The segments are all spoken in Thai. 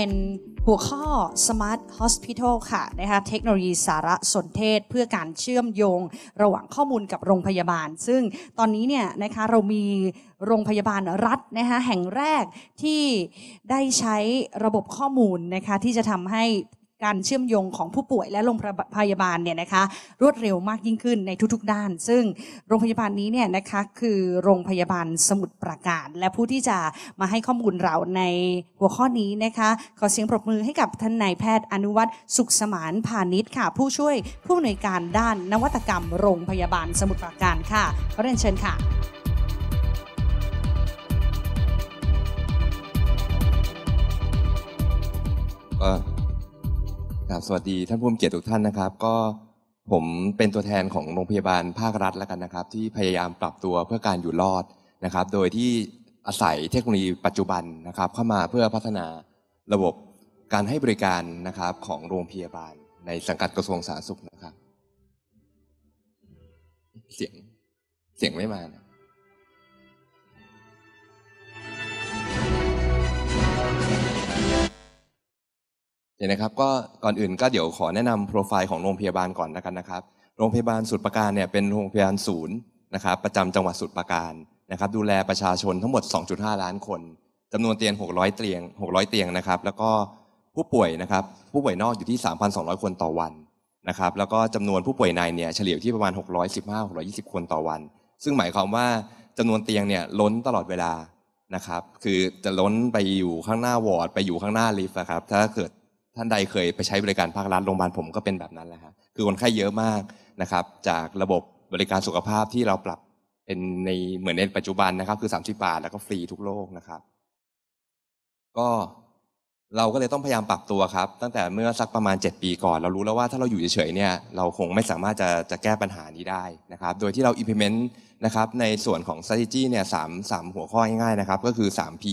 เป็นหัวข้อ Smart Hospital ค่ะนะคะเทคโนโลยีสารสนเทศ เพื่อการเชื่อมโยงระหว่างข้อมูลกับโรงพยาบาล ซึ่งตอนนี้เนี่ยนะคะเรามีโรงพยาบาลรัฐนะคะแห่งแรกที่ได้ใช้ระบบข้อมูลนะคะที่จะทำให้การเชื่อมโยงของผู้ป่วยและโรงพยาบาลเนี่ยนะคะรวดเร็วมากยิ่งขึ้นในทุก ๆ ด้าน ซึ่งโรงพยาบาลนี้เนี่ยนะคะคือโรงพยาบาลสมุทรปราการ และผู้ที่จะมาให้ข้อมูลเราในหัวข้อนี้นะคะขอเสียงปรบมือให้กับท่านนายแพทย์อนุวัตรสุขสมานพาณิชย์ค่ะ ผู้ช่วยผู้อำนวยการด้าน นวัตกรรม โรงพยาบาลสมุทรปราการ ค่ะขอเรียนเชิญค่ะก็ครับสวัสดี ท่านผู้มีเกียรติทุกท่านนะครับก็ผมเป็นตัวแทนของโรงพยาบาลภาครัฐแล้วกันนะครับ ที่พยายามปรับตัวเพื่อการอยู่รอดนะครับ โดยที่อาศัยเทคโนโลยีปัจจุบันนะครับ เข้ามาเพื่อพัฒนาระบบการให้บริการนะครับของโรงพยาบาลในสังกัดกระทรวงสาธารณสุขนะครับ เสียงเสียงไม่มานะเดี๋ยนะครับก็ก่อนอื่นก็เดี๋ยวขอแนะนำโปรไฟล์ของโรงพยาบาลก่อนันนะครับ โรงพยาบาลสุดประการเนี่ยเป็นโรงพยาบาลศูนย์นะครับประจำจังหวัดสุดประการนะครับดูแลประชาชนทั้งหมด 2.5 ล้านคน จำนวนเตียง 600 เตียง 600 เตียงนะครับ แล้วก็ผู้ป่วยนะครับผู้ป่วยนอกอยู่ที่ 3,200 คนต่อวันนะครับแล้วก็จำนวนผู้ป่วยในเนี่ยเฉลี่ยที่ประมาณ 615-620 คนต่อวัน ซึ่งหมายความว่าจำนวนเตียงเนี่ยล้นตลอดเวลานะครับคือจะล้นไปอยู่ข้างหน้าวอร์ดไปอยู่ข้างหน้าลิฟต์ครับถ้าเกิดท่านใดเคยไปใช้บริการภาครัฐโรงพยาบาลผมก็เป็นแบบนั้นแหละฮะคือคนไข้เยอะมากนะครับ จากระบบบริการสุขภาพที่เราปรับเป็นในเหมือนในปัจจุบันนะครับคือ 30บาทแล้วก็ฟรีทุกโลกนะครับ ก็เราก็เลยต้องพยายามปรับตัวครับ ตั้งแต่เมื่อสักประมาณ 7 ปีก่อนเรารู้แล้วว่าถ้าเราอยู่เฉยๆเนี่ย เราคงไม่สามารถจะจะแก้ปัญหานี้ได้นะครับ โดยที่เรา implement นะครับในส่วนของ strategy เนี่ยสามสามหัวข้อง่ายๆ นะครับ ก็คือ 3P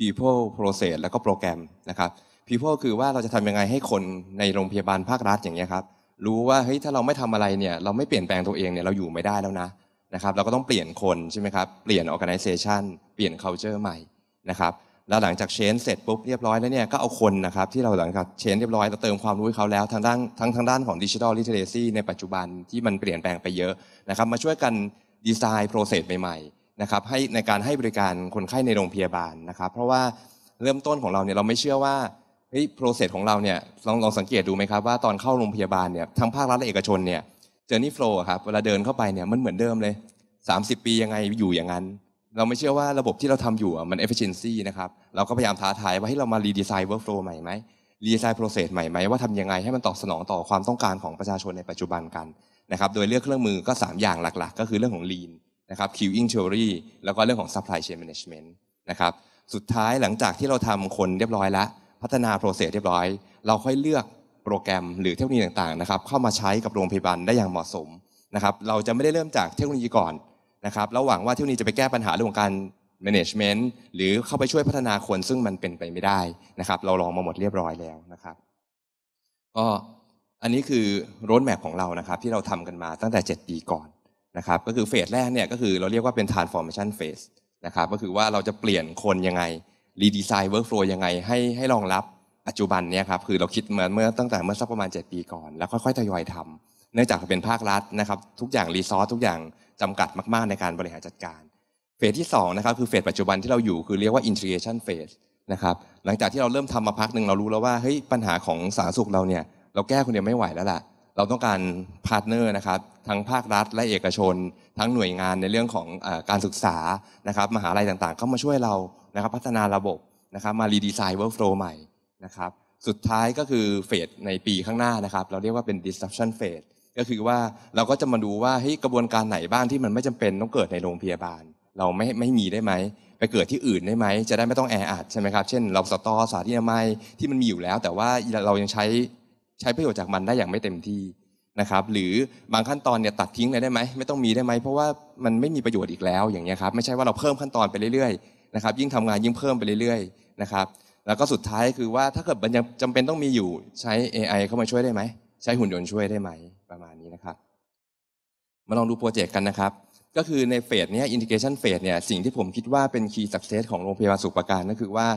people process แล้วก็โปรแกรมนะครับ people คือว่าเราจะทำยังไงให้คนในโรงพยาบาลภาครัฐอย่างเงี้ยครับ รู้ว่าเฮ้ย ถ้าเราไม่ทำอะไรเนี่ยเราไม่เปลี่ยนแปลงตัวเองเนี่ยเราอยู่ไม่ได้แล้วนะนะครับเราก็ต้องเปลี่ยนคนใช่ไหมครับเปลี่ยน organization เปลี่ยน culture ใหม่นะครับแล้วหลังจากเชนเสร็จปุ๊บเรียบร้อยแล้วเนี่ยก็เอาคนนะครับที่เราหลังจากเชนเรียบร้อยเราเติมความรู้ให้เขาแล้วทางด้านทั้งทางด้านของดิจิทัลลิเทเรซีในปัจจุบันที่มันเปลี่ยนแปลงไปเยอะนะครับมาช่วยกันดีไซน์โปรเซสใหม่ๆนะครับให้ในการให้บริการคนไข้ในโรงพยาบาลนะครับเพราะว่าเริ่มต้นของเราเนี่ยเราไม่เชื่อว่าเฮ้ยโปรเซสของเราเนี่ยลองลองสังเกตดูไหมครับ ว่าตอนเข้าโรงพยาบาลเนี่ยทั้งภาครัฐและเอกชนเนี่ยเจอร์นี่โฟล์ครับเวลาเดินเข้าไปเนี่ยมันเหมือนเดิมเลย 30 ปียังไงอยู่อย่างนั้น เราไม่เชื่อว่าระบบที่เราทำอยู่มันเอฟเฟชชนซีนะครับเราก็พยายามท้าทายว่าให้เรามารีดีไซน์เวิร์กโฟล์ใหม่ไหมรีดีไซน์โปรเซสใหม่ไหมว่าทำยังไงให้มันตอบสนองต่อความต้องการของประชาชนในปัจจุบันกันนะครับโดยเลือกเครื่องมือก็ 3 อย่างหลักๆ ก็คือเรื่องของ lean นะครับ queuing theory แล้วก็เรื่องของ supply chain management นะครับสุดท้ายหลังจากที่เราทำคนเรียบร้อยแล้ว พัฒนา process เรียบร้อย เราค่อยเลือกโปรแกรมหรือเทคโนโลยีต่างๆนะครับเข้ามาใช้กับโรงพยาบาลได้อย่างเหมาะสมนะครับเราจะไม่ได้เริ่มจากเทคโนโลยีก่อนนะครับเราหวังว่าเทคโนโลยีจะไปแก้ปัญหาเรื่องของการ management หรือเข้าไปช่วยพัฒนาคนซึ่งมันเป็นไปไม่ได้นะครับเราลองมาหมดเรียบร้อยแล้วนะครับก็อันนี้คือโรดแมพของเรานะครับที่เราทำกันมาตั้งแต่7ปีก่อนนะครับก็คือเฟสแรกเนี่ยก็คือเราเรียกว่าเป็น transformation phase นะครับก็คือว่าเราจะเปลี่ยนคนยังไง redesign workflow ยังไงให้ให้รองรับปัจจุบันเนี่ยครับ คือเราคิดมนเมื่อตั้งแต่เมื่อสักประมาณ 7 ปีก่อน แล้วค่อยๆ ทยอยทำ เนื่องจากเป็นภาครัฐนะครับทุกอย่างรีซอสทุกอย่างจำกัดมากๆในการบริหารจัดการเฟสที่2นะครับคือเฟสปัจจุบันที่เราอยู่ คือเรียกว่า integration phase นะครับหลังจากที่เราเริ่มทำมาพักหนึ่งเรารู้แล้วว่าเฮ้ยปัญหาของสาธารณสุขเราเนี่ยเราแก้คนเดียวไม่ไหวแล้วล่ะเราต้องการพาร์ทเนอร์นะครับทั้งภาครัฐ และเอกชน ทั้งหน่วยงานในเรื่องของการศึกษานะครับ มหาลัยต่างๆ เข้ามาช่วยเรานะครับ พัฒนาระบบนะครับมารีดีไซน์เวิร์กโฟล์ใหม่นะครับสุดท้ายก็คือเฟสในปีข้างหน้านะครับ เราเรียกว่าเป็น disruption phase ก็คือว่าเราก็จะมาดูว่าเฮ้ยกระบวนการไหนบ้างที่มันไม่จำเป็นต้องเกิดในโรงพยาบาล เราไม่ไม่มีได้ไหม ไปเกิดที่อื่นได้ไหม จะได้ไม่ต้องแออัดใช่ไหมครับเช่นเราสตอสาธิตไมที่มันมีอยู่แล้ว แต่ว่าเรายังใช้ใช้ประโยชน์จากมันได้อย่างไม่เต็มที่นะครับ หรือบางขั้นตอนเนี่ยตัดทิ้งเลยได้ไหม ไม่ต้องมีได้ไหมเพราะว่ามันไม่มีประโยชน์อีกแล้วอย่างเงี้ยครับไม่ใช่ว่าเราเพิ่มขั้นตอนไปเรื่อยๆนะครับยิ่งทำงานยิ่งเพิ่มไปเรื่อยๆ นะครับ แล้วก็สุดท้ายคือว่าถ้าเกิดมันยังจำเป็นต้องมีอยู่ใช้ AI เข้ามาช่วยได้ไหมใช้หุ่นยนต์ช่วยได้ไหมประมาณนี้นะครับ มาลองดูโปรเจกต์กันนะครับ ก็คือในเฟสเนี้ยอินทิเกชันเฟสเนี่ยสิ่งที่ผมคิดว่าเป็นคีย์สักเซสของโรงพยาบาลสุขประการก็คือว่า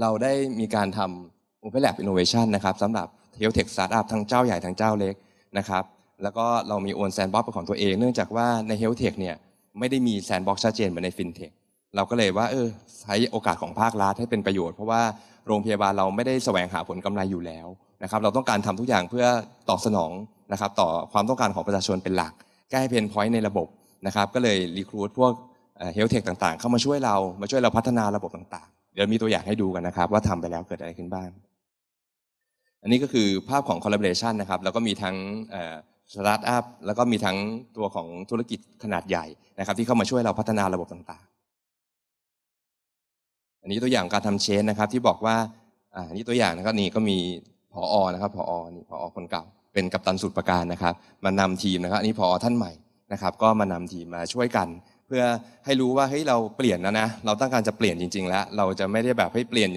เราได้มีการทำ Open Lab Innovation นะครับสำหรับเฮลเทคสตาร์ทอัพทั้งเจ้าใหญ่ ทั้งเจ้าเล็กนะครับแล้วก็เรามีโอนแซนบ็อกเป็นของตัวเองเนื่องจากว่าในเฮลเทคเนี่ยไม่ได้มีแซนบ็อกชัดเจนเหมือนในฟินเทคเราก็เลยว่า เออใช้โอกาสของภาครัฐให้เป็นประโยชน์ เพราะว่าโรงพยาบาลเราไม่ได้แสวงหาผลกำไรอยู่แล้วนะครับเราต้องการทำทุกอย่างเพื่อตอบสนองนะครับต่อความต้องการของประชาชนเป็นหลักแก้เพนพอยต์ในระบบนะครับก็เลยรีครูดพวกเฮลเทคต่างๆเข้ามาช่วยเรามาช่วยเราพัฒนาระบบต่าง ๆ เดี๋ยวมีตัวอย่างให้ดูกันนะครับว่าทำไปแล้วเกิดอะไรขึ้นบ้างอันนี้ก็คือภาพของ collaboration นะครับแล้วก็มีทั้งสตาร์ทอัพแล้วก็มีทั้งตัวของธุรกิจขนาดใหญ่นะครับที่เข้ามาช่วยเราพัฒนาระบบต่างๆ อันนี้ตัวอย่างการทำเชนนะครับที่บอกว่าอันนี้ตัวอย่างนะครับนี่ก็มีพออนะครับพออนี่พออคนเก่าเป็นกัปตันสุดประการนะครับ มานำทีมนะครับอันนี้พอท่านใหม่นะครับก็มานำทีมมาช่วยกัน เพื่อให้รู้ว่าเฮ้ยเราเปลี่ยนแล้วนะเราต้องการจะเปลี่ยนจริงๆแล้วเราจะไม่ได้แบบให้เปลี่ยน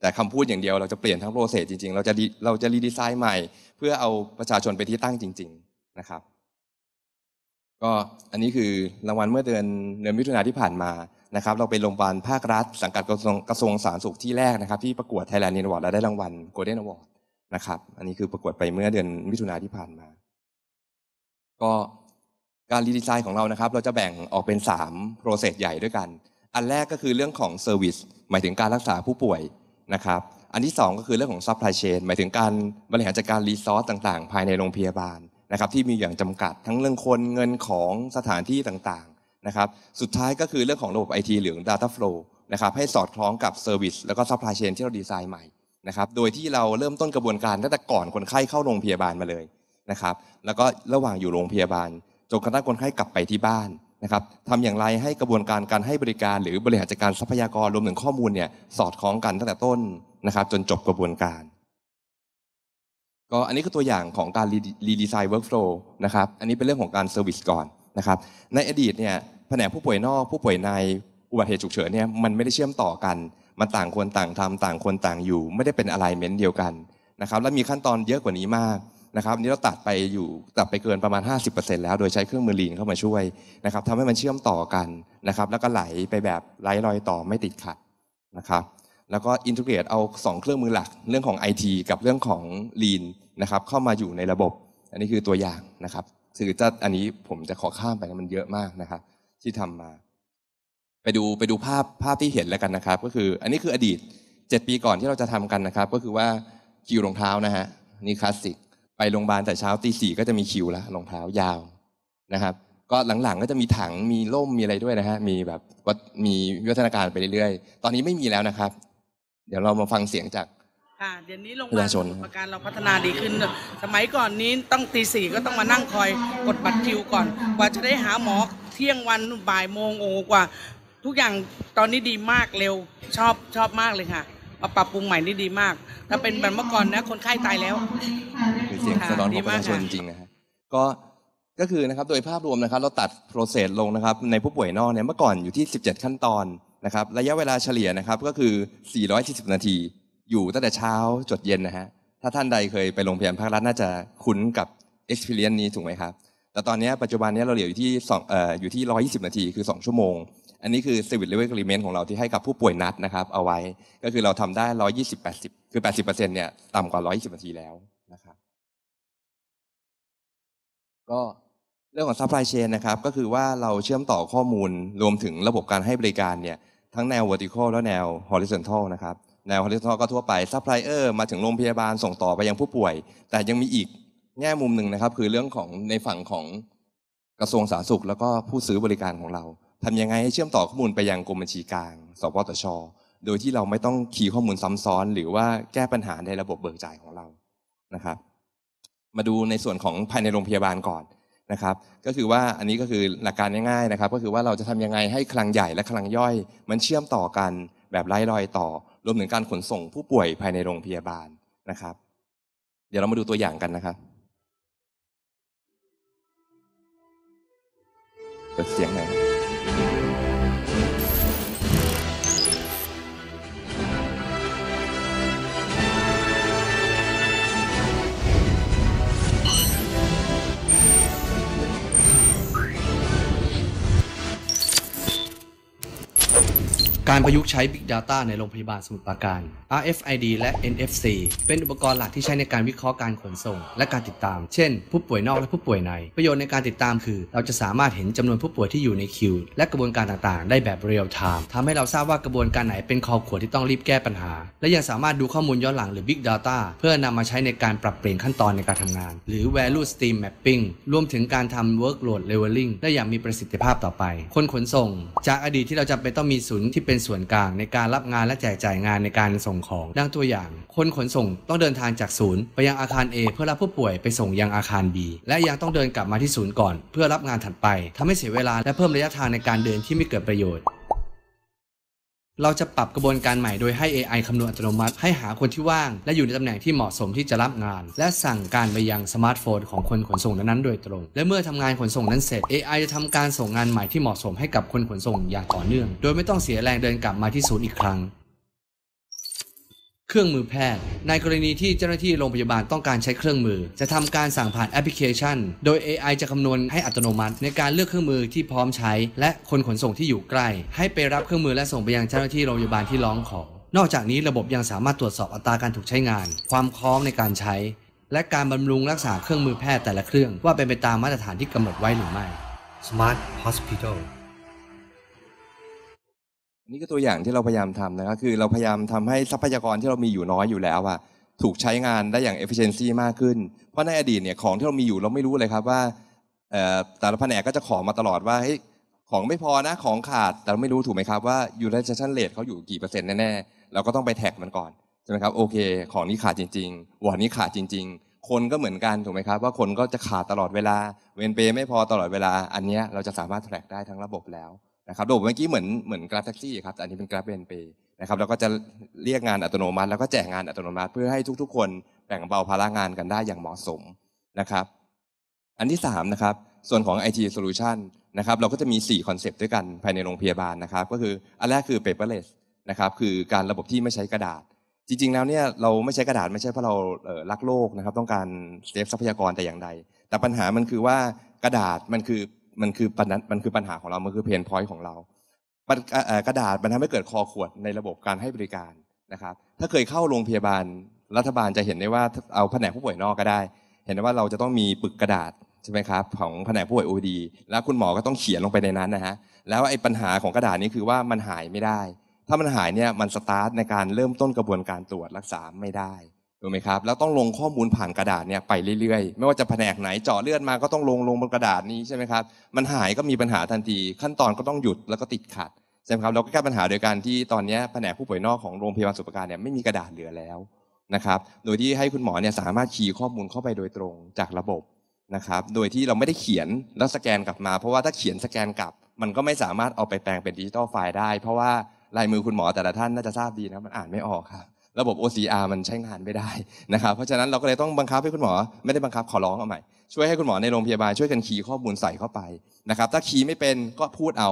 แต่คำพูดอย่างเดียวเราจะเปลี่ยนทั้งโปรเซสจริง ๆ เราจะเราจะรีดีไซน์ใหม่ เพื่อเอาประชาชนไปที่ตั้งจริง ๆนะครับ ก็อันนี้คือรางวัลเมื่อเดือนเดือนมิถุนาที่ผ่านมานะครับ เราเป็นโรงพยาบาลภาครัฐ สังกัดกระทรวงกระทรวงสาธารณสุขที่แรกนะครับที่ประกวดไทยแลนด์นิวอร์ดและได้รางวัลโกลเด้นอวอร์ดนะครับ อันนี้คือประกวดไปเมื่อเดือนมิถุนาที่ผ่านมา ก็การรีดีไซน์ของเรานะครับเราจะแบ่งออกเป็น3โปรเซสใหญ่ด้วยกัน อันแรกก็คือเรื่องของเซอร์วิสหมายถึงการรักษาผู้ป่วยนะครับ อันที่ 2ก็คือเรื่องของซัพพลายเชนหมายถึงการบริหารจัดการรีซอสต่างๆ ภายในโรงพยาบาลนะครับที่มีอย่างจำกัดทั้งเรื่องคนเงินของสถานที่ต่างๆนะครับสุดท้ายก็คือเรื่องของระบบไอทีหรือ Data Flow นะครับให้สอดคล้องกับเซอร์วิสแล้วก็ซัพพลายเชนที่เราดีไซน์ใหม่นะครับโดยที่เราเริ่มต้นกระบวนการตั้งแต่ก่อนคนไข้เข้าโรงพยาบาลมาเลยนะครับแล้วก็ระหว่างอยู่โรงพยาบาลจนกระทั่งคนไข้กลับไปที่บ้านนะครับทำอย่างไรให้กระบวนการการให้บริการหรือบริหารจัดการทรัพยากรรวมถึงข้อมูลเนี่ยสอดคล้องกันตั้งแต่ต้นนะครับ จนจบกระบวนการ ก็อันนี้คือตัวอย่างของการรีดีไซน์เวิร์กโฟล์นะครับ อันนี้เป็นเรื่องของการเซอร์วิสก่อนนะครับ ในอดีตเนี่ยแผนกผู้ป่วยนอก ผู้ป่วยใน อุบัติเหตุฉุกเฉินเนี่ยมันไม่ได้เชื่อมต่อกัน มันต่างคนต่างทำต่างคนต่างอยู่ ไม่ได้เป็นอะไรเมนต์เดียวกันนะครับ และมีขั้นตอนเยอะกว่านี้มากนะครับนี้เราตัดไปอยู่ตัดไปเกินประมาณ 50%แล้วโดยใช้เครื่องมือลีนเข้ามาช่วยนะครับทำให้มันเชื่อมต่อกันนะครับ แล้วก็ไหลไปแบบไร้รอยต่อไม่ติดขัดนะครับ แล้วก็อินทิเกรตเอา 2 เครื่องมือหลักเรื่องของ IT กับเรื่องของลีนนะครับเข้ามาอยู่ในระบบ อันนี้คือตัวอย่างนะครับคือจะอันนี้ผมจะขอข้ามไป มันเยอะมากนะครับที่ทำมา ไปดูไปดูภาพภาพที่เห็นแล้วกันนะครับ ก็คืออันนี้คืออดีต 7 ปีก่อนที่เราจะทำกันนะครับ ก็คือว่าคิวรองเท้านะฮะนี่คลาสสิกไปโรงพยาบาลแต่เช้าตีสี่ก็จะมีคิวละรองเท้ายาวนะครับ ก็หลังๆก็จะมีถังมีล่ม มีอะไรด้วยนะฮะ มีแบบวัดมีวิวัฒนาการไปเรื่อยๆ ตอนนี้ไม่มีแล้วนะครับ เดี๋ยวเรามาฟังเสียงจาก ค่ะ เดี๋ยวนี้โรงพยาบาลประการเราพัฒนาดีขึ้น สมัยก่อนนี้ต้องตีสี่ก็ต้องมานั่งคอยกดบัตรคิวก่อน กว่าจะได้หาหมอเที่ยงวันบ่ายโมงโอ้กว่า ทุกอย่างตอนนี้ดีมากเร็วชอบชอบมากเลยค่ะมาปรับปรุงใหม่นี่ดีมาก ถ้าเป็นแบบเมื่อก่อนนะคนไข้ตายแล้วเนเสียงสะท้อนของประชาชนจริงนะับก็ก็คือนะครับโดยภาพรวมนะครับเราตัดโปรเซสลงนะครับในผู้ป่วยนอกเนี่ยเมื่อก่อนอยู่ที่ 17 ขั้นตอนนะครับระยะเวลาเฉลี่ยนะครับก็คือ440นาที อยู่ตั้งแต่เช้าจดเย็นนะฮะถ้าท่านใดเคยไปโรงพยาบาลภาครัฐน่าจะคุ้นกับ experience นี้ถูกไหมครับ แต่ตอนนี้ปัจจุบันนี้เราเหลืออยู่ที่2เอ่ออยู่ที่ 120 นาที คือ 2 ชั่วโมง อันนี้คือ service level agreement ของเราที่ให้กับผู้ป่วยนัดนะครับเอาไว้ก็คือเราทำได้120 80คือ80%เนี่ยต่ำกว่า 120 นาทีแล้วก็เรื่องของซัพพลายเชนนะครับ ก็คือว่าเราเชื่อมต่อข้อมูล รวมถึงระบบการให้บริการเนี่ย ทั้งแนว vertical และแนว horizontal นะครับ แนว horizontal ก็ทั่วไปซัพพลายเออร์มาถึงโรงพยาบาลส่งต่อไปยังผู้ป่วย แต่ยังมีอีกแง่มุมหนึ่งนะครับ คือเรื่องของในฝั่งของกระทรวงสาธารณสุข แล้วก็ผู้ซื้อบริการของเรา ทำยังไงให้เชื่อมต่อข้อมูลไปยังกรมบัญชีกลางสปตชโดยที่เราไม่ต้องขี่ข้อมูลซ้ำซ้อนหรือว่าแก้ปัญหาในระบบเบิกจ่ายของเรานะครับมาดูในส่วนของภายในโรงพยาบาลก่อนนะครับ ก็คือว่าอันนี้ก็คือหลักการง่ายๆนะครับ ก็คือว่าเราจะทำยังไงให้คลังใหญ่และคลังย่อย มันเชื่อมต่อกันแบบไร้รอยต่อรวมถึงการขนส่งผู้ป่วยภายในโรงพยาบาลนะครับ เดี๋ยวเรามาดูตัวอย่างกันนะครับเปิดเสียงหน่อยการประยุกต์ใช้ Big Data ในโรงพยาบาลสมุทรปราการ RFID และ NFC เป็นอุปกรณ์หลักที่ใช้ในการวิเคราะห์การขนส่งและการติดตาม เช่น ผู้ป่วยนอกและผู้ป่วยใน ประโยชน์ในการติดตามคือ เราจะสามารถเห็นจำนวนผู้ป่วยที่อยู่ในคิวและกระบวนการต่างๆ ได้แบบเรียลไทม์ทำให้เราทราบว่ากระบวนการไหนเป็นคอขวดที่ต้องรีบแก้ปัญหา และยังสามารถดูข้อมูลย้อนหลังหรือ Big Data เพื่อนำมาใช้ในการปรับเปลี่ยนขั้นตอนในการทำงาน หรือ Value Stream Mapping รวมถึงการทำ Workload Leveling ได้อย่างมีประสิทธิภาพต่อไป คนขนส่งจากอดีตที่เราจำเป็นต้องมีศูนย์ที่เป็นเป็นส่วนกลางในการรับงานและแจกจ่ายงานในการส่งของ ดังตัวอย่าง คนขนส่งต้องเดินทางจากศูนย์ ไปยังอาคาร A เพื่อรับผู้ป่วยไปส่งยังอาคาร B และยังต้องเดินกลับมาที่ศูนย์ก่อน เพื่อรับงานถัดไป ทำให้เสียเวลาและเพิ่มระยะทางในการเดินที่ไม่เกิดประโยชน์เราจะปรับกระบวนการใหม่โดยให้ AI คำนวณอัตโนมัติให้หาคนที่ว่าง และอยู่ในตำแหน่งที่เหมาะสมที่จะรับงาน และสั่งการไปยังสมาร์ทโฟนของคนขนส่งนั้นๆโดยตรง และเมื่อทำงานขนส่งนั้นเสร็จ AI จะทำการส่งงานใหม่ที่เหมาะสมให้กับคนขนส่งอย่างต่อเนื่อง โดยไม่ต้องเสียแรงเดินกลับมาที่ศูนย์อีกครั้งเครื่องมือแพทย์ ในกรณีที่เจ้าหน้าที่โรงพยาบาลต้องการใช้เครื่องมือ จะทำการสั่งผ่านแอปพลิเคชัน โดย AI จะคำนวณให้อัตโนมัติในการเลือกเครื่องมือที่พร้อมใช้ และคนขนส่งที่อยู่ใกล้ ให้ไปรับเครื่องมือและส่งไปยังเจ้าหน้าที่โรงพยาบาลที่ร้องขอ นอกจากนี้ระบบยังสามารถตรวจสอบอัตราการถูกใช้งาน ความคล้องในการใช้ และการบำรุงรักษาเครื่องมือแพทย์แต่ละเครื่องว่าเป็นไปตามมาตรฐานที่กำหนดไว้หรือไม่ Smart Hospital นี่ก็ตัวอย่างที่เราพยายามทำนะครับคือเราพยายามทำให้ทรัพยากรที่เรามีอยู่น้อยอยู่แล้วอะถูกใช้งานได้อย่าง e f ฟฟ c เชนซีมากขึ้น เพราะในอดีตเนี่ยของที่เรามีอยู่เราไม่รู้เลยครับว่า แต่ละแผนกก็จะขอมาตลอดว่า ของไม่พอนะ ของขาด แต่เราไม่รู้ถูกไหมครับว่า utilization rate เขาอยู่กี่เปอร์เซ็นต์แน่ๆ เราก็ต้องไปแท็กมันก่อนใช่ไหมครับ โอเค ของนี้ขาดจริงๆวันนี้ขาดจริง ๆ คนก็เหมือนกันถูกไหมครับว่าคนก็จะขาดตลอดเวลาเวนเปไม่พอตลอดเวลา อันนี้เราจะสามารถแท็กได้ทั้งระบบแล้วนะครับระบบเมื่อกี้เหมือนเหมือนกราฟแท็กซี่ครับแต่อันนี้เป็นกราฟเบนเปนะครับแล้วก็จะเรียกงานอัตโนมัติ แล้วก็แจกงานอัตโนมัติเพื่อให้ทุก ๆ คนแบ่งเบาภาระงานกันได้อย่างเหมาะสมนะครับ อันที่3นะครับส่วนของ IT solution นะครับเราก็จะมี4คอนเซปต์ด้วยกันภายในโรงพยาบาลนะครับ ก็คืออันแรกคือ paperless นะครับ คือการระบบที่ไม่ใช้กระดาษ จริงๆแล้วเนี่ยเราไม่ใช้กระดาษไม่ใช่เพราะเรารักโลกนะครับ ต้องการเซฟทรัพยากรแต่อย่างใด แต่ปัญหามันคือว่ากระดาษมันคือมันคือปัญหามันคือปัญหาของเรา มันคือเพนพอยต์ของเรากระดาษมันทำให้เกิดคอขวดในระบบการให้บริการนะครับถ้าเคยเข้าโรงพยาบาลรัฐบาลจะเห็นได้ว่าเอาแผนกผู้ป่วยนอกก็ได้ เห็นได้ว่าเราจะต้องมีปึกกระดาษใช่ไหมครับของแผนกผู้ป่วยโอดีแล้วคุณหมอก็ต้องเขียนลงไปในนั้นนะฮะแล้วไอ้ปัญหาของกระดาษนี้คือว่ามันหายไม่ได้ ถ้ามันหายเนี่ยมันสตาร์ทในการเริ่มต้นกระบวนการตรวจรักษาไม่ได้ถูกไหมครับแล้วต้องลงข้อมูลผ่านกระดาษเนี่ยไปเรื่อยๆ ไม่ว่าจะแผนกไหนเจาะเลือดมาก็ต้องลงลงบนกระดาษนี้ใช่ไหมครับมันหายก็มีปัญหาทันทีขั้นตอนก็ต้องหยุดแล้วก็ติดขัดใช่ไหมครับเราก็แก้ปัญหาโดยการที่ตอนนี้แผนกผู้ป่วยนอกของโรงพยาบาลสุขการเนี่ยไม่มีกระดาษเหลือแล้วนะครับโดยที่ให้คุณหมอเนี่ยสามารถขีดข้อมูลเข้าไปโดยตรงจากระบบนะครับโดยที่เราไม่ได้เขียนแล้วสแกนกลับมา เพราะว่าถ้าเขียนสแกนกลับ มันก็ไม่สามารถเอาไปแปลงเป็นดิจิทัลไฟล์ได้ เพราะว่าลายมือคุณหมอแต่ละท่านน่าจะทราบดีนะมันอ่านไม่ออกครับระบบ OCR มันใช้งานไม่ได้นะครับ เพราะฉะนั้นเราก็เลยต้องบังคับให้คุณหมอ ไม่ได้บังคับขอร้องเอาใหม่ ช่วยให้คุณหมอในโรงพยาบาลช่วยกันคีย์ข้อมูลใส่เข้าไปนะครับ ถ้าคีย์ไม่เป็นก็พูดเอา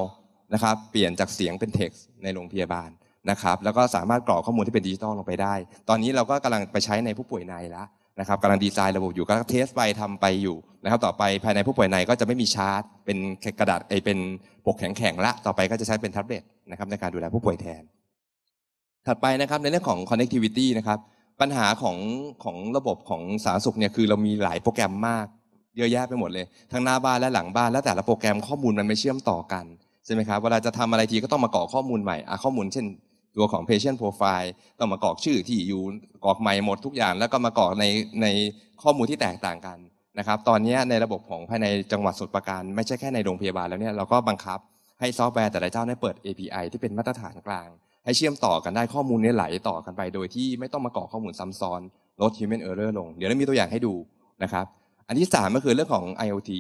นะครับ เปลี่ยนจากเสียงเป็นเท็กซ์ในโรงพยาบาลนะครับ แล้วก็สามารถกรอกข้อมูลที่เป็นดิจิตอลลงไปได้ ตอนนี้เราก็กำลังไปใช้ในผู้ป่วยในแล้วนะครับกำลังดีไซน์ระบบอยู่ก็เทสไปทำไปอยู่นะครับ ต่อไปภายในผู้ป่วยในก็จะไม่มีชาร์ตเป็นกระดาษไอเป็นปกแข็งๆละต่อไปก็จะใช้เป็นแท็บเล็ตนะครับในการดูแลผู้ป่วยแทนถัดไปนะครับในเรื่องของ connectivity นะครับ ปัญหาของของระบบของสาธารณสุขเนี่ยคือเรามีหลายโปรแกรมมากเยอะแยะไปหมดเลย ทั้งหน้าบ้านและหลังบ้านและแต่ละโปรแกรม ข้อมูลมันไม่เชื่อมต่อกันใช่ไหมครับเวลาจะทำอะไรทีก็ต้องมากรอกข้อมูลใหม่ข้อมูลเช่นตัวของ patient profile ต้องมากรอกชื่อที่อยู่ กรอกใหม่หมดทุกอย่าง แล้วก็มากรอกในในข้อมูลที่แตกต่างกันนะครับตอนนี้ในระบบของภายในจังหวัดสุทรประการไม่ใช่แค่ในโรงพยาบาลแล้วเนี่ยเราก็บังคับให้ซอฟต์แวร์แต่ละเจ้าได้เปิด API ที่เป็นมาตรฐานกลางให้เชื่อมต่อกันได้ข้อมูลนี้ไหลต่อกันไปโดยที่ไม่ต้องมาก่อข้อมูลซ้ำซ้อนลด human error ลง เดี๋ยวเรามีตัวอย่างให้ดูนะครับอันที่ 3 ก็คือเรื่องของ IoT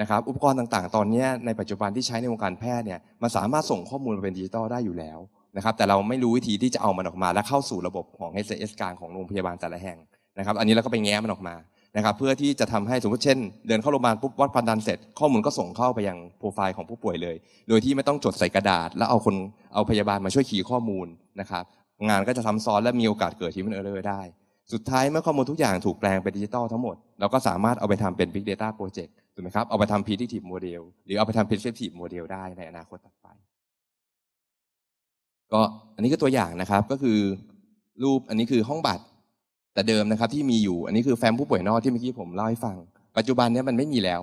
นะครับ อุปกรณ์ต่างๆตอนนี้ในปัจจุบันที่ใช้ในวงการแพทย์เนี่ยมันสามารถส่งข้อมูลมาเป็นดิจิตอลได้อยู่แล้วนะครับแต่เราไม่รู้วิธีที่จะเอามันออกมาและเข้าสู่ระบบของ HCS กลางของโรงพยาบาลแต่ละแห่งนะครับ อันนี้เราก็ไปแง้มมันออกมานะครับเพื่อที่จะทำให้ สมมติเช่น เดินเข้าโรงพยาบาลปุ๊บ วัดความดันเสร็จข้อมูลก็ส่งเข้าไปยังโปรไฟล์ของผู้ป่วยเลย โดยที่ไม่ต้องจดใส่กระดาษ แล้วเอาคนเอาพยาบาลมาช่วยขีดข้อมูลนะครับงานก็จะซำซ้อนและมีโอกาสเกิดที่มันเออล์ได้ สุดท้ายเมื่อข้อมูลทุกอย่างถูกแปลงเป็นดิจิตอลทั้งหมดเราก็สามารถเอาไปทำเป็น Big Data Project ถูกไหมครับเอาไปทำ Predictive Model หรือเอาไปทำ Prescriptive Model ได้ในอนาคตต่อไป ก็อันนี้ก็ตัวอย่างนะครับก็คือรูปอันนี้คือห้องบัตรแต่เดิมนะครับที่มีอยู่อันนี้คือแฟ้มผู้ป่วยนอกที่เมื่อกี้ผมเล่าให้ฟัง ปัจจุบันนี้มันไม่มีแล้ว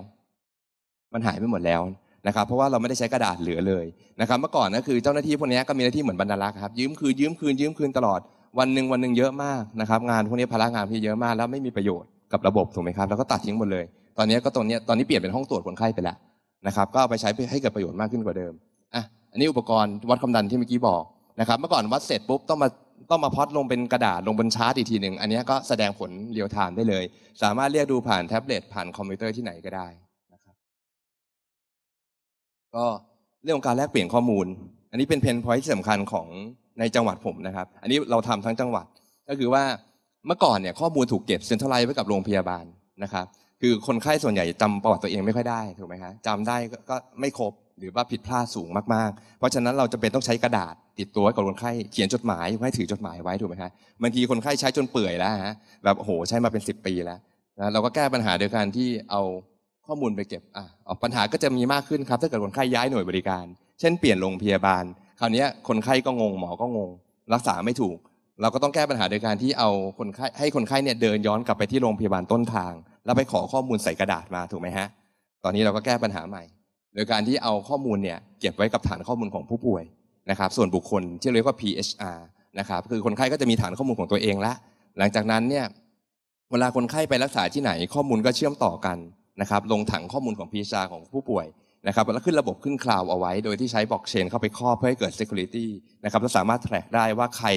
มันหายไปหมดแล้วนะครับ เพราะว่าเราไม่ได้ใช้กระดาษเหลือเลยนะครับเมื่อก่อนก็คือ เจ้าหน้าที่พวกนี้ก็มีหน้าที่เหมือนบรรลักษ์ครับยืมคืนยืมคืนยืมคืนตลอดวันหนึ่งวันหนึ่งเยอะมากนะครับงานพวกนี้ภาระงานที่เยอะมาก แล้วไม่มีประโยชน์กับระบบถูกไหมครับแล้วก็ตัดทิ้งหมดเลย ตอนนี้ก็ตรงนี้ตอนนี้เปลี่ยนเป็นห้องตรวจคนไข้ไปแล้วนะครับก็เอาไปใช้ให้เกิดประโยชน์มากขึ้นกว่าเดิมอ่ะอันนี้อุปกรณ์วัดความดันที่เมื่อกี้บอกนะครับเมื่อก่อนวัดเสร็จปุ๊บต้องมาต้องมาพอดลงเป็นกระดาษลงบนชาร์ตอีกทีหนึ่งอันนี้ก็แสดงผลเรียลไทม์ได้เลย สามารถเรียกดูผ่านแท็บเล็ตผ่านคอมพิวเตอร์ที่ไหนก็ได้นะครับ ก็เรื่องของการแลกเปลี่ยนข้อมูล อันนี้เป็นเพนพอยท์ที่สำคัญของในจังหวัดผมนะครับ อันนี้เราทำทั้งจังหวัด ก็คือว่าเมื่อก่อนเนี่ยข้อมูลถูกเก็บเซ็นทรัลไลซ์ไว้กับโรงพยาบาลนะครับ คือคนไข้ส่วนใหญ่จำประวัติตัวเองไม่ค่อยได้ถูกไหมฮะจำได้ก็ไม่ครบหรือว่าผิดพลาดสูงมาก ๆ เพราะฉะนั้นเราจะเป็นต้องใช้กระดาษ ติดตัวกับคนไข้เขียนจดหมาย ให้ถือจดหมายไว้ถูกไหมฮะบางทีคนไข้ใช้จนเปื่อยแล้วฮะแบบโอ้โหใช้มาเป็น 10 ปีแล้วนะเราก็แก้ปัญหาโดยการที่เอาข้อมูลไปเก็บอ่ะปัญหาก็จะมีมากขึ้นครับถ้าเกิดคนไข้ย้ายหน่วยบริการ เช่นเปลี่ยนโรงพยาบาล คราวนี้คนไข้ก็งงหมอก็งง รักษาไม่ถูก เราก็ต้องแก้ปัญหาโดยการที่เอาคนไข้ให้คนไข้เนี่ยเดินย้อนกลับไปที่โรงพยาบาลต้นทาง แล้วไปขอข้อมูลใส่กระดาษมาถูกไหมฮะตอนนี้เราก็แก้ปัญหาใหม่โดยการที่เอาข้อมูลเนี่ยเก็บไว้กับฐานข้อมูลของผู้ป่วยนะครับส่วนบุคคล ที่เรียกว่า PHR นะครับคือคนไข้ก็จะมีฐานข้อมูลของตัวเองละหลังจากนั้นเนี่ยเวลาคนไข้ไปรักษาที่ไหน ข้อมูลก็เชื่อมต่อกันนะครับลงถังข้อมูลของ PHR ของผู้ป่วยนะครับแล้วขึ้นระบบขึ้นคลาวเอาไว้โดยที่ใช้บล็อกเชนเข้าไปครอบเพื่อให้เกิด Security นะครับและสามารถแทร็กได้ว่าใคร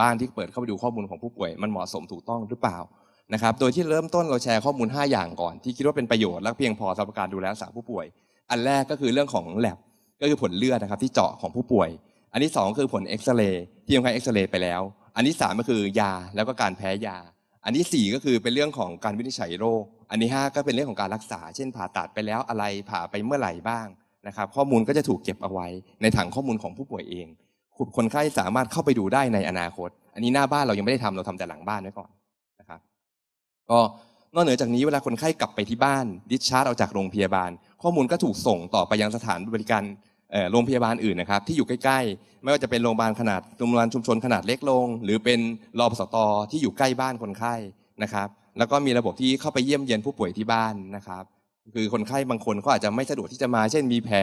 บ้านที่เปิดเข้าไปดูข้อมูลของผู้ป่วย มันเหมาะสมถูกต้องหรือเปล่านะครับโดยที่เริ่มต้นเราแชร์ข้อมูล5อย่างก่อนที่คิดว่าเป็นประโยชน์และเพียงพอสำหรับการดูแลรักษาผู้ป่วยอันแรกก็คือเรื่องของแ a บก็คือผลเลือดนะครับ ที่เจาะของผู้ป่วย อันที่2คือผลเอ็กซเรย์ที่ทำการเอ็กซเรย์ไปแล้ว อันที่3ก็คือยาแล้วก็การแพ้ยา อันที่4ก็คือเป็นเรื่องของการวินิจฉัยโรค อันที่5ก็เป็นเรื่องของการรักษาเช่น ผ่าตัดไปแล้วอะไรผ่าไปเมื่อไหร่บ้างนะครับข้อมูลก็จะถูกเก็บเอาไว้ในถังข้อมูลของผู้ป่วยเองคนไข้สามารถเข้าไปดูได้ในอนาคต อันนี้หน้าบ้านเรายังไม่ได้ทำเราทำแต่หลังบ้านไว้ก่อนนะครับก็นอกเหนือจากนี้เวลาคนไข้กลับไปที่บ้าน ดิชชาร์จออกจากโรงพยาบาลข้อมูลก็ถูกส่งต่อไปยังสถานบริการโรงพยาบาลอื่นนะครับที่อยู่ใกล้ๆ ไม่ว่าจะเป็นโรงพยาบาลขนาดโรงพยาบาลชุมชนขนาดเล็กลง หรือเป็นรอปสตที่อยู่ใกล้บ้านคนไข้นะครับแล้วก็มีระบบที่เข้าไปเยี่ยมเยียนผู้ป่วยที่บ้านนะครับคือคนไข้บางคนก็อาจจะไม่สะดวกที่จะมา เช่น มีแผล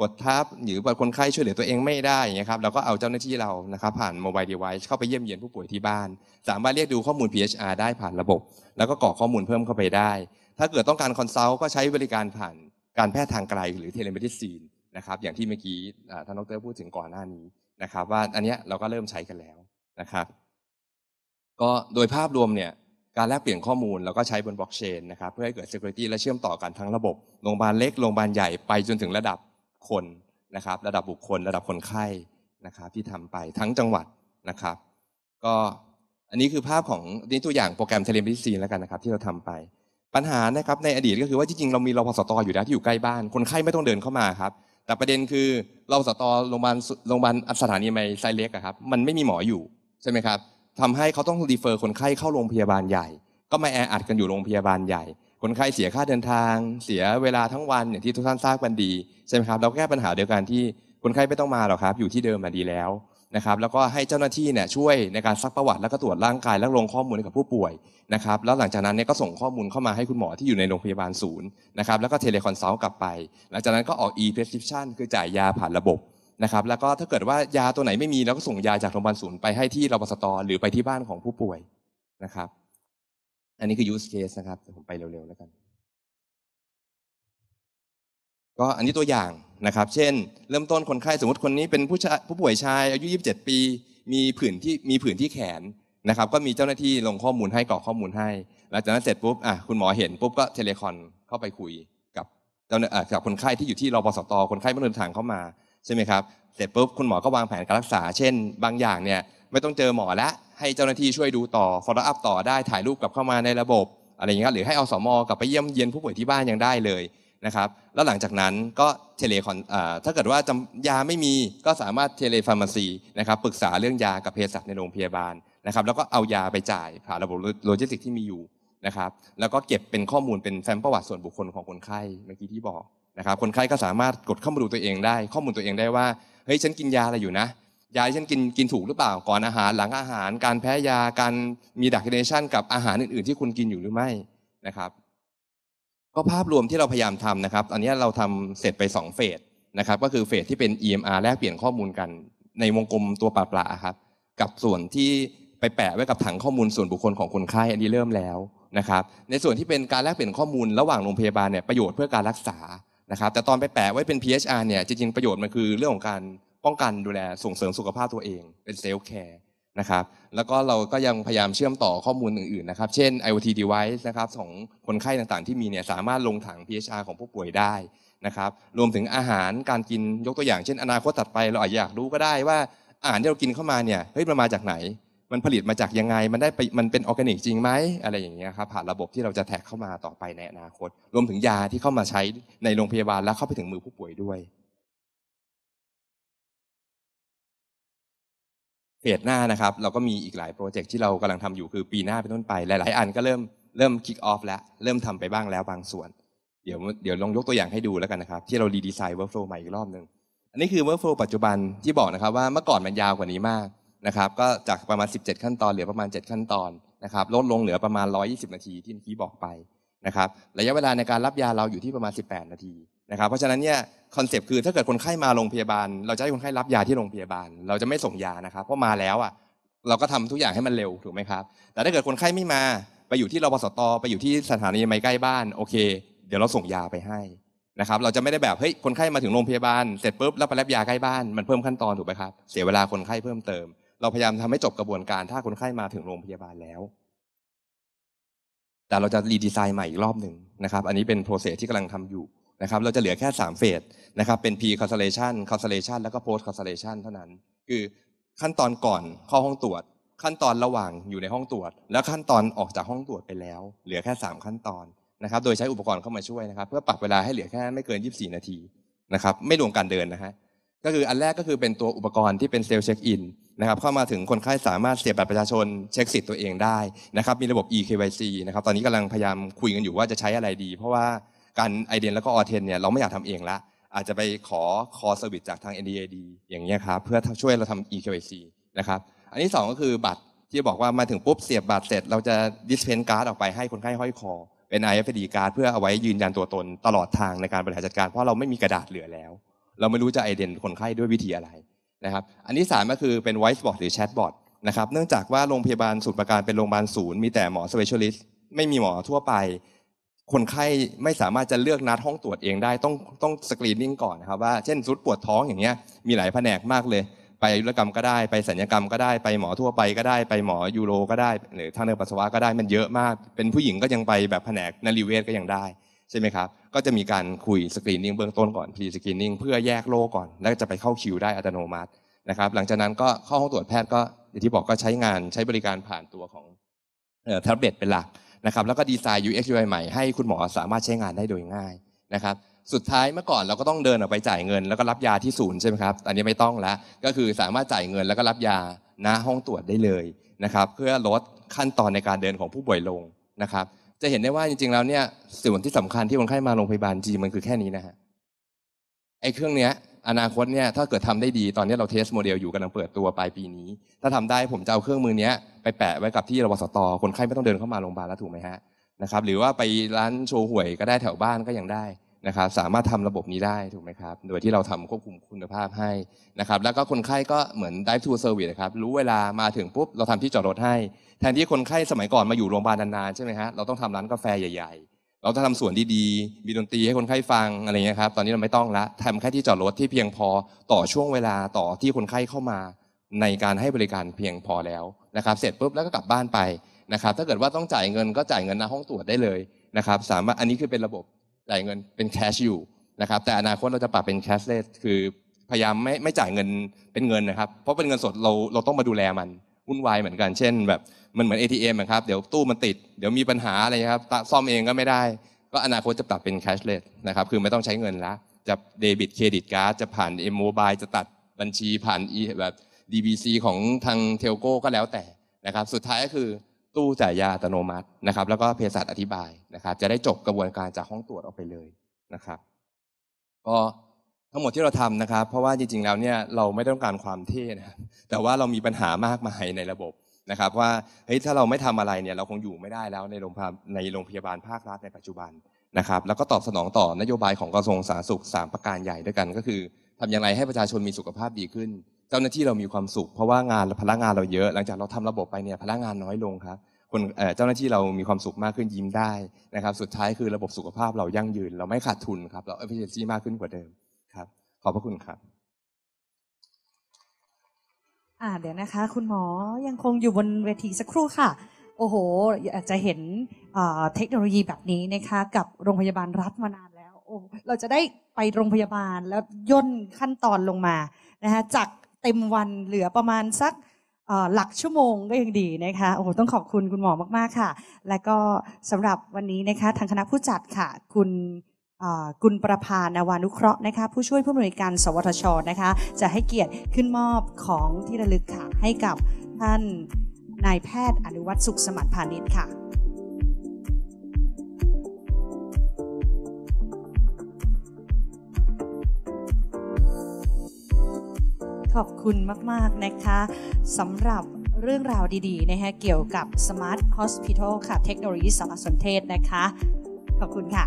กดทับหรือบางคนไข้ช่วยเหลือตัวเองไม่ได้อย่างเงี้ยครับเราก็เอาเจ้าหน้าที่เรานะครับผ่านโมบายเดเวิ์เข้าไปเยี่ยมเยียนผู้ป่วยที่บ้าน สามารถเรียกดูข้อมูล PHR ได้ผ่านระบบ แล้วก็กรอกข้อมูลเพิ่มเข้าไปได้ ถ้าเกิดต้องการคอนซัลท์ก็ใช้บริการผ่านการแพทย์ทางไกลหรือเทเลมดิซีนนะครับอย่างที่เมื่อกี้ท่านดรพูดถึงก่อนหน้านี้นะครับ ว่าอันนี้เราก็เริ่มใช้กันแล้วนะครับ ก็โดยภาพรวมเนี่ยการแลกเปลี่ยนข้อมูลเราก็ใช้บนบล็อกเชนนะครับ เพื่อให้เกิด Security และเชื่อมต่อกันทั้งระบบ โรงพยาบาลเล็ก โรงพยาบาลใหญ่ไปจนถึงระดับคนนะครับ ระดับบุคคล ระดับคนไข้นะครับ ที่ทำไปทั้งจังหวัดนะครับ ก็อันนี้คือภาพของนี่ตัวอย่างโปรแกรมเทเลมดิซีนแล้วกันนะครับ ที่เราทำไปปัญหานะครับในอดีตก็คือว่าจริงๆเรามีรพสตอยู่แล้วที่อยู่ใกล้บ้าน คนไข้ไม่ต้องเดินเข้ามาครับ แต่ประเด็นคือรพสตโรงพยาบาลโรงพยาบาลสถานีไมไซเล็กครับ มันไม่มีหมออยู่ ใช่ไหมครับทำให้เขาต้องรีเฟอร์คนไข้เข้าโรงพยาบาลใหญ่ก็มาแออัดกันอยู่โรงพยาบาลใหญ่ คนไข้เสียค่าเดินทาง เสียเวลาทั้งวันอย่างที่ทุกท่านทราบกันดีใช่ไหมครับเราแก้ปัญหาเดียวกันที่คนไข้ไม่ต้องมาหรอกครับ อยู่ที่เดิมมาดีแล้วนะครับแล้วก็ให้เจ้าหน้าที่เนี่ยช่วยในการซักประวัติแล้วก็ตรวจร่างกายแล้วลงข้อมูลให้กับผู้ป่วยนะครับ แล้วหลังจากนั้นเนี่ยก็ส่งข้อมูลเข้ามาให้คุณหมอที่อยู่ในโรงพยาบาลศูนย์นะครับแล้วก็เทเลคอนซัลท์กลับไป หลังจากนั้นก็ออก e-prescription คือจ่ายยาผ่านระบบนะครับแล้วก็ถ้าเกิดว่ายาตัวไหนไม่มีเราก็ส่งยาจากโรงพยาบาลศูนย์ ไปให้ที่รปสต หรือไปที่บ้านของผู้ป่วยนะครับ อันนี้คือ use case นะครับผมไปเร็วๆแล้วกันก็อันนี้ตัวอย่างนะครับ เช่น เริ่มต้นคนไข้สมมติคนนี้เป็นผู้ชายผู้ป่วยชายอายุ 27 ปี มีผื่นที่มีผื่นที่แขนนะครับก็มีเจ้าหน้าที่ลงข้อมูลให้กรอกข้อมูลให้หลังจากนั้นเสร็จปุ๊บอ่ะคุณหมอเห็นปุ๊บก็เทเลคอนเข้าไปคุยกับเจ้านกับคนไข้ที่อยู่ที่รปสตคนไข้เม่เดินทางเข้ามาใช่ไหมครับเสร็จปุ๊บ คุณหมอ ก็วางแผนการรักษา เช่น บางอย่างเนี่ยไม่ต้องเจอหมอแล้วให้เจ้าหน้าที่ช่วยดูต่อ follow up ต่อได้ถ่ายรูปกลับเข้ามาในระบบ อะไรอย่างเงี้ยหรือให้อสมกลับไปเยี่ยมเยียนผู้ป่วยที่บ้านยังได้เลยะครับแล้วหลังจากนั้นก็เทเลคอนถ้าเกิดว่าจำยาไม่มีก็สามารถเทเลฟาร์มาซีนะครับปรึกษาเรื่องยากับเภสัชในโรงพยาบาลนะครับ แล้วก็เอายาไปจ่ายผ่านระบบโลจิสติกที่มีอยู่นะครับแล้วก็เก็บเป็นข้อมูลเป็นแฟ้มประวัติส่วนบุคคลของคนไข้ เมื่อกี้ที่บอกนะครับ คนไข้ก็สามารถกดเข้ามาดูตัวเองได้ ข้อมูลตัวเองได้ว่าเฮ้ย ฉันกินยาอะไรอยู่นะยาที่ฉันกินกินถูกหรือเปล่าก่อนอาหารหลังอาหารการแพ้ยาการมีดักเนชั่นกับอาหารอื่นๆ ที่คุณกินอยู่หรือไม่นะครับก็ภาพรวมที่เราพยายามทำนะครับ อันนี้เราทำเสร็จไป2เฟสนะครับ ก็คือเฟสที่เป็น EMR แลกเปลี่ยนข้อมูลกัน ในวงกลมตัวปลาปลาครับ กับส่วนที่ไปแปะไว้กับถังข้อมูลส่วนบุคคลของคนไข้อันนี้เริ่มแล้วนะครับ ในส่วนที่เป็นการแลกเปลี่ยนข้อมูลระหว่างโรงพยาบาลเนี่ยประโยชน์เพื่อการรักษานะครับ แต่ตอนไปแปะไว้เป็น PHR เนี่ยจริงๆ ประโยชน์มันคือเรื่องของการป้องกันดูแลส่งเสริมสุขภาพตัวเองเป็นเซลล์แคร์นะครับแล้วก็เราก็ยังพยายามเชื่อมต่อข้อมูลอื่นๆนะครับ เช่น IoT device นะครับของคนไข้ต่างๆ ที่มีเนี่ยสามารถลงถัง PHR ของผู้ป่วยได้นะครับ รวมถึงอาหารการกินยกตัวอย่างเช่นอนาคตตัดไปเราอาจจะอยากรู้ก็ได้ว่าอาหารที่เรากินเข้ามาเนี่ยเฮ้ยมันมาจากไหน มันผลิตมาจากยังไงมันได้ไปมันเป็นออร์แกนิกจริงไหมอะไรอย่างเงี้ยครับผ่านระบบที่เราจะแท็กเข้ามาต่อไปในอนาคต รวมถึงยาที่เข้ามาใช้ในโรงพยาบาลแล้วเข้าไปถึงมือผู้ป่วยด้วยเพจหน้านะครับเราก็มีอีกหลายโปรเจกต์ ที่เรากำลังทำอยู่คือปีหน้าเป็นต้นไป หลายๆ อันก็เริ่มเริ่มคิกออฟแล้ว เริ่มทำไปบ้างแล้วบางส่วน เดี๋ยวเดี๋ยวลองยกตัวอย่างให้ดูแล้วกันนะครับที่เรารีดีไซน์เวิร์กโฟล์ใหม่อีกรอบหนึ่งอันนี้คือเวิร์กโฟล์ปัจจุบันที่บอกนะครับว่าเมื่อก่อนมันยาวกว่านี้มากนะครับก็จากประมาณ 17 ขั้นตอนเหลือประมาณ 7 ขั้นตอนนะครับลดลงเหลือประมาณ 120 นาทีที่เมื่อกี้บอกไปนะครับระยะเวลาในการรับยาเราอยู่ที่ประมาณ 18 นาทีนะครับเพราะฉะนั้นเนี่ยคอนเซปต์คือถ้าเกิดคนไข้มาโรงพยาบาล เราจะให้คนไข้รับยาที่โรงพยาบาล เราจะไม่ส่งยานะครับ เพราะมาแล้วอ่ะเราก็ทำทุกอย่างให้มันเร็วถูกไหมครับ แต่ถ้าเกิดคนไข้ไม่มาไปอยู่ที่รพสตไปอยู่ที่สถานีไม่ใกล้บ้านโอเคเดี๋ยวเราส่งยาไปให้นะครับ เราจะไม่ได้แบบเฮ้ยคนไข้มาถึงโรงพยาบาลเสร็จปุ๊บแล้วไปรับยาใกล้บ้านมันเพิ่มขั้นตอนถูกไหมครับ เสียเวลาคนไข้เพิ่มเติม เราพยายามทำให้จบกระบวนการ ถ้าคนไข้มาถึงโรงพยาบาลแล้ว แต่เราจะรีดีไซน์ใหม่อีกรอบหนึ่งนะครับ อันนี้เป็นโปรเซสที่กำลังทำอยู่นะครับเราจะเหลือแค่3เฟสนะครับเป็น P r e c o n s e l l a t i o n c o n s e l l a t i o n แล้วก็ post c o n s e l l a t i o n เท่านั้น คือขั้นตอนก่อนเข้าห้องตรวจ ขั้นตอนระหว่างอยู่ในห้องตรวจ และขั้นตอนออกจากห้องตรวจไปแล้ว เหลือแค่ 3 ขั้นตอนนะครับโดยใช้อุปกรณ์เข้ามาช่วยนะครับเพื่อปรับเวลาให้เหลือแค่ไม่เกิน 24 นาทีนะครับไม่รวมการเดินนะฮะก็คืออันแรกก็คือเป็นตัวอุปกรณ์ที่เป็นเซลล์เช็คอินนะครับเข้ามาถึงคนไข้สามารถเสียบบัตรประชาชนเช็คสิทธิ์ตัวเองได้นะครับมีระบบ eKYC นะครับตอนนี้กำลังพยายามคุยกันอยู่ว่าจะใช้อะไรดี เพราะว่าการไอเดีนแล้วก็ออเทนเนี่ย เราไม่อยากทำเองละ อาจจะไปขอคอเซอร์วิสจากทาง NDAD อย่างเงี้ยครับ เพื่อช่วยเราทำ e y c นะครับ อันที่2ก็คือบัตรที่บอกว่า มาถึงปุ๊บเสียบบัตรเสร็จเราจะดิสเพนการ์ดออกไปให้คนไข้ห้อยคอ เป็น IFD าร์ดเพื่อเอาไว้ยืนยันตัวตนตลอดทางในการบริหารจัดการเพราะเราไม่มีกระดาษเหลือแล้ว เราไม่รู้จะไอเดนคนไข้ด้วยวิธีอะไรนะครับอันที่3ก็คือเป็นไวซ์บอร์ดหรือชทบอร์ดนะครับเนื่องจากว่าโรงพยาบาลศูนย์ประการเป็นโรงพยาบาลศูนย์มีแต่หมอ specialist ไม่มีหมอทั่วไปคนไข้ไม่สามารถจะเลือกนัดห้องตรวจเองได้ต้องต้องสกรีนนิ่งก่อนนะครับว่าเช่นสุดปวดท้องอย่างเงี้ย มีหลายแผนกมากเลย ไปอายุรกรรมก็ได้ ไปสัญญกรรมก็ได้ไปหมอทั่วไปก็ได้ไปหมอยูโรก็ได้ หรือทางเดินปัสสาวะก็ได้มันเยอะมาก เป็นผู้หญิงก็ยังไปแบบแผนกนรีเวชก็ยังได้ ใช่ไหมครับ ก็จะมีการคุยสกรีนนิ่งเบื้องต้นก่อนพีสกรีนนิ่งเพื่อแยกโรคก่อนแล้วจะไปเข้าคิวได้อัตโนมัตินะครับ หลังจากนั้นก็เข้าห้องตรวจแพทย์ก็อย่างที่บอกก็ใช้งานใช้บริการผ่านตัวของแท็บเล็ตเป็นหลักนะครับแล้วก็ดีไซน์ UX UI ใหม่ให้คุณหมอสามารถใช้งานได้โดยง่ายนะครับ สุดท้ายเมื่อก่อนเราก็ต้องเดินออกไปจ่ายเงินแล้วก็รับยาที่ศูนย์ใช่ไหมครับอันนี้ไม่ต้องแล้ว ก็คือสามารถจ่ายเงินแล้วก็รับยาณห้องตรวจได้เลยนะครับ เพื่อลดขั้นตอนในการเดินของผู้ป่วยลงนะครับ จะเห็นได้ว่าจริงๆ แล้วเนี่ย ส่วนที่สำคัญที่คนไข้มาโรงพยาบาลจริงมันคือแค่นี้นะฮะไอ้เครื่องเนี้ยอนาคตเนี่ยถ้าเกิดทำได้ดีตอนนี้เราเทสโมเดลอยู่กำลังเปิดตัวปลายปีนี้ ถ้าทำได้ผมจะเอาเครื่องมือนี้ไปแปะไว้กับที่รวสตคนไข้ไม่ต้องเดินเข้ามาโรงพยาบาลแล้วถูกไหมฮะนะครับหรือว่าไปร้านโชว์หวยก็ได้แถวบ้านก็ยังได้นะครับสามารถทำระบบนี้ได้ถูกไหมครับโดยที่เราทำควบคุมคุณภาพให้นะครับแล้วก็คนไข้ก็เหมือนได้ทัวร์เซอร์วิสครับรู้เวลามาถึงปุ๊บเราทำที่จอดรถให้ แทนที่คนไข้สมัยก่อนมาอยู่โรงพยาบาลนานๆใช่ไหมฮะเราต้องทำร้านกาแฟใหญ่ ๆเราถ้าทำสวนดีๆ มีดนตรีให้คนไข้ฟังอะไรเงี้ยครับ ตอนนี้เราไม่ต้องละทำแค่ที่จอดรถที่เพียงพอต่อช่วงเวลาต่อที่คนไข้เข้ามา ในการให้บริการเพียงพอแล้วนะครับ เสร็จปุ๊บแล้วก็กลับบ้านไปนะครับ ถ้าเกิดว่าต้องจ่ายเงิน ก็จ่ายเงินในห้องตรวจได้เลยนะครับ สามารถอันนี้คือเป็นระบบจ่ายเงินเป็นแคชอยู่นะครับ แต่อนาคตเราจะปรับเป็นแคชเลสคือพยายามไม่ไม่จ่ายเงินเป็นเงินนะครับ เพราะเป็นเงินสดเราเราต้องมาดูแลมันวุ่นวายเหมือนกัน เช่นแบบมันเหมือน ATM อะครับเดี๋ยวตู้มันติด เดี๋ยวมีปัญหาอะไรครับซ่อมเองก็ไม่ได้ ก็อนาคตจะปรับเป็นแคชเลสนะครับ คือไม่ต้องใช้เงินแล้ว จะเดบิตเครดิตการ์ดจะผ่าน m อ o b i l e จะตัดบัญชีผ่านแบบ DBC ของทางเทลโก้ก็แล้วแต่นะครับ สุดท้ายก็คือตู้จ่ายยาอัตโนมัตินะครับ แล้วก็เภสัชอธิบายนะครับจะได้จบกระบวนการจากห้องตรวจออกไปเลยนะครับ ก็ทั้งหมดที่เราทำนะครับเพราะว่าจริง ๆแล้วเนี่ยเราไม่ต้องการความเท่นะแต่ว่าเรามีปัญหามากมายในระบบนะครับว่าเฮ้ยถ้าเราไม่ทำอะไรเนี่ยเราคงอยู่ไม่ได้แล้วในโรงพยาบาลในโรงพยาบาลภาครัฐในปัจจุบันนะครับ แล้วก็ตอบสนองต่อนโยบายของกระทรวงสาธารณสุข3ประการใหญ่ด้วยกัน ก็คือ ทำอย่างไรให้ประชาชนมีสุขภาพดีขึ้น เจ้าหน้าที่เรามีความสุข เพราะว่างานพลังงานเราเยอะหลังจากเราทำระบบไปเนี่ยพลังงานน้อยลงครับคนเจ้าหน้าที่เรามีความสุขมากขึ้นยิ้มได้นะครับสุดท้ายคือระบบสุขภาพเรายั่งยืน เราไม่ขาดทุนครับ เราเอฟเฟชชั่นมากขึ้นกว่าเดิมครับขอบพระคุณครับอ่าเดี๋ยวนะคะคุณหมอยังคงอยู่บนเวทีสักครู่ค่ะโอ้โหอยากจะเห็นเทคโนโลยีแบบนี้นะคะกับโรงพยาบาลรัฐมานานแล้วโอ้เราจะได้ไปโรงพยาบาลแล้วย่นขั้นตอนลงมานะคะจากเต็มวันเหลือประมาณสักหลักชั่วโมงก็ยังดีนะคะโอ้โหต้องขอบคุณคุณหมอมากๆค่ะ และก็สำหรับวันนี้นะคะทางคณะผู้จัดค่ะคุณกุลประพานาวานุเคราะห์นะคะผู้ช่วยผู้อำนวยการสวทชนะคะ จะให้เกียรติขึ้นมอบของที่ระลึกค่ะให้กับท่านนายแพทย์อนุวัตรสุขสมัติพาณิชย์ค่ะ ขอบคุณมากๆนะคะสำหรับเรื่องราวดีๆนะฮะเกี่ยวกับ Smart Hospital ค่ะเทคโนโลยีสารสนเทศนะคะ ขอบคุณค่ะ